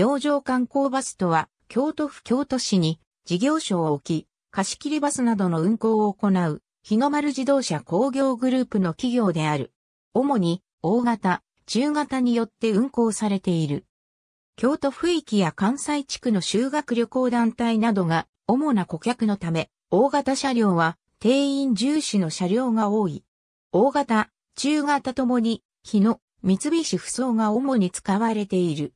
明星観光バスとは、京都府京都市に事業所を置き、貸切バスなどの運行を行う、日の丸自動車工業グループの企業である。主に、大型、中型によって運行されている。京都府域や関西地区の修学旅行団体などが主な顧客のため、大型車両は定員重視の車両が多い。大型、中型ともに、日の三菱不装が主に使われている。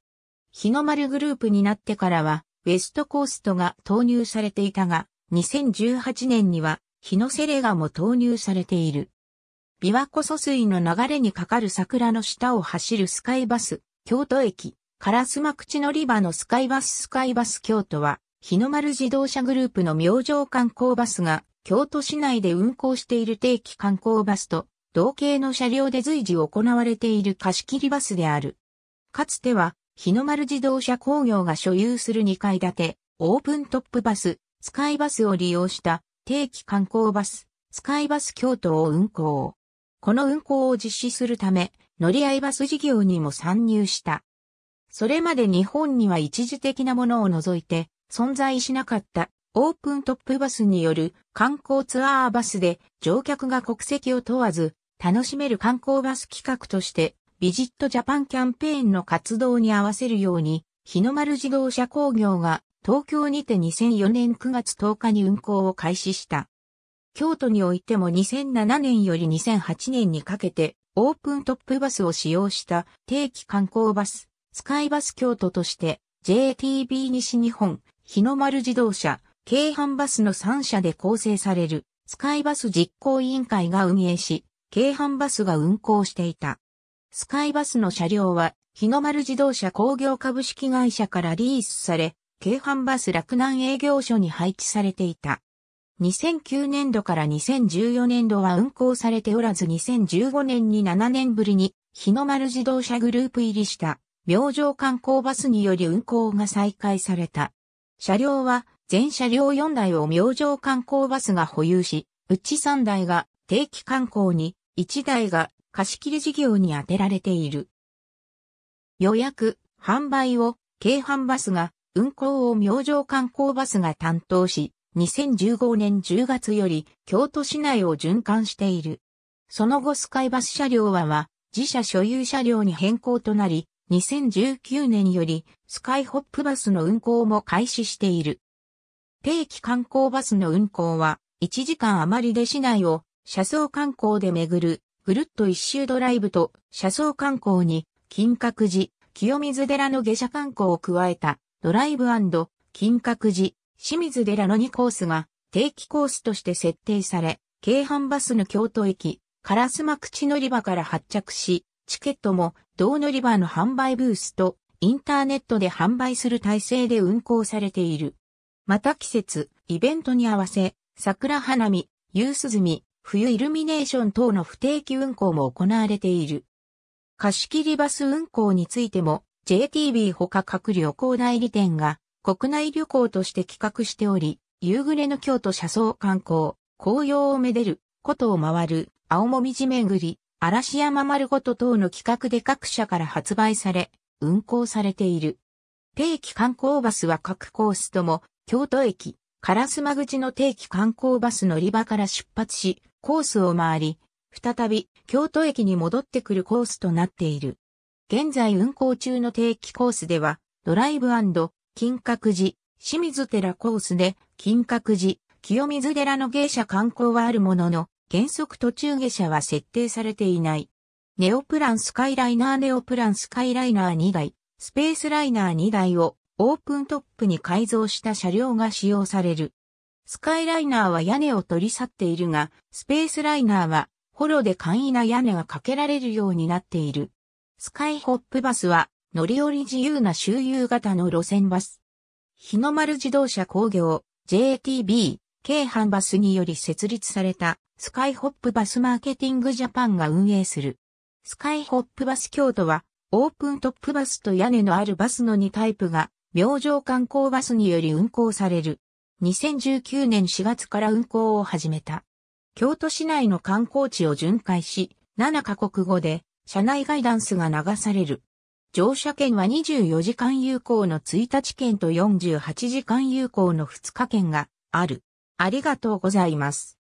日の丸グループになってからは、ウェストコーストが投入されていたが、2018年には、日のセレガも投入されている。琵琶湖疎水の流れにかかる桜の下を走るスカイバス、京都駅、カラスマ口乗り場のスカイバススカイバス京都は、日の丸自動車グループの明星観光バスが、京都市内で運行している定期観光バスと、同系の車両で随時行われている貸し切りバスである。かつては、日の丸自動車工業が所有する2階建て、オープントップバス、スカイバスを利用した定期観光バス、スカイバス京都を運行。この運行を実施するため、乗り合いバス事業にも参入した。それまで日本には一時的なものを除いて存在しなかったオープントップバスによる観光ツアーバスで乗客が国籍を問わず楽しめる観光バス企画としてビジットジャパンキャンペーンの活動に合わせるように、日の丸自動車工業が東京にて2004年9月10日に運行を開始した。京都においても2007年より2008年にかけてオープントップバスを使用した定期観光バス、スカイバス京都として JTB 西日本、日の丸自動車、京阪バスの3社で構成されるスカイバス実行委員会が運営し、京阪バスが運行していた。スカイバスの車両は、日の丸自動車工業株式会社からリースされ、京阪バス洛南営業所に配置されていた。2009年度から2014年度は運行されておらず2015年に7年ぶりに日の丸自動車グループ入りした明星観光バスにより運行が再開された。車両は全車両4台を明星観光バスが保有し、うち3台が定期観光に、1台が貸切事業に充てられている。予約、販売を、京阪バスが、運行を明星観光バスが担当し、2015年10月より京都市内を循環している。その後スカイバス車両はは自社所有車両に変更となり、2019年よりスカイホップバスの運行も開始している。定期観光バスの運行は1時間余りで市内を車窓観光で巡るぐるっと一周ドライブと車窓観光に金閣寺、清水寺の下車観光を加えたドライブ金閣寺、清水寺の2コースが定期コースとして設定され、京阪バスの京都駅、烏マ口乗り場から発着し、チケットも同乗り場の販売ブースとインターネットで販売する体制で運行されている。また季節、イベントに合わせ、桜花見、夕涼み、冬イルミネーション等の不定期運行も行われている。貸切バス運行についても JTB ほか各旅行代理店が国内旅行として企画しており、夕暮れの京都車窓観光、紅葉をめでる、ことを回る、青もみじめぐり、嵐山丸ごと等の企画で各社から発売され、運行されている。定期観光バスは各コースとも、京都駅、烏丸口の定期観光バス乗り場から出発し、コースを回り、再び京都駅に戻ってくるコースとなっている。現在運行中の定期コースでは、ドライブ金閣寺、清水寺コースで、金閣寺、清水寺の芸者観光はあるものの、原則途中下車は設定されていない。ネオプランスカイライナーネオプランスカイライナー2台、スペースライナー2台をオープントップに改造した車両が使用される。スカイライナーは屋根を取り去っているが、スペースライナーは、ホロで簡易な屋根がかけられるようになっている。スカイホップバスは、乗り降り自由な周遊型の路線バス。日の丸自動車工業、JTB、京阪バスにより設立された、スカイホップバスマーケティングジャパンが運営する。スカイホップバス京都は、オープントップバスと屋根のあるバスの2タイプが、明星観光バスにより運行される。2019年4月から運行を始めた。京都市内の観光地を巡回し、7カ国語で車内ガイダンスが流される。乗車券は24時間有効の1日券と48時間有効の2日券がある。ありがとうございます。